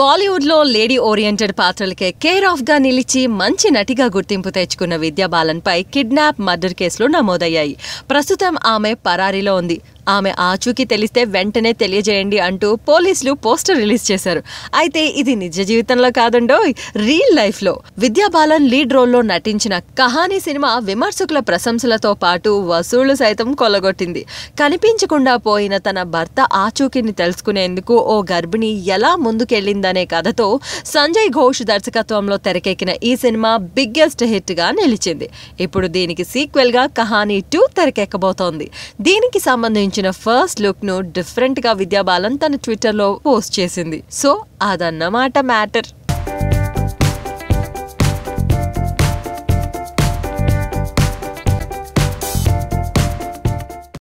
బాలీవుడ్లో lady oriented పాత్రలకే care ఆఫ్గా నిలిచి మంచి నటిగా గుర్తింపు తెచ్చుకున్న విద్యా బాలన్పై కిడ్నాప్ మర్డర్ కేసులు నమోదయ్యాయి ప్రస్తుతం ఆమె పరారీలో ఉంది ఆమె ఆచూకీ తెలిస్తే వెంటనే తెలియజేయండి అంటూ పోలీసులు పోస్టర్ రిలీజ్ చేశారు అయితే ఇది నిజ జీవితంలో కాదండో రియల్ లైఫ్లో విద్యాబాలన్ లీడ్ లో నటించిన కహానీ సినిమా విమర్శకుల ప్రశంసలతో పాటు వసూళ్లు సైతం కొలగొట్టింది కనిపించకుండా పోయిన తన భర్త ఆచూకీని తెలుసుకునేందుకు ఓ గర్భిణి ఎలా ముందుకెళ్ళిందనే కథతో సంజయ్ ఘోష్ దర్శకత్వంలో తెరకెక్కిన ఈ సినిమా బిగ్గెస్ట్ హిట్గా నిలిచింది ఇప్పుడు దీనికి సీక్వెల్గా కహానీ టూ తెరకెక్కబోతోంది దీనికి సంబంధించి చూపించిన ఫస్ట్ లుక్ ను డిఫరెంట్ గా విద్యా బాలన్ తన ట్విట్టర్ లో పోస్ట్ చేసింది సో అదన్నమాట మ్యాటర్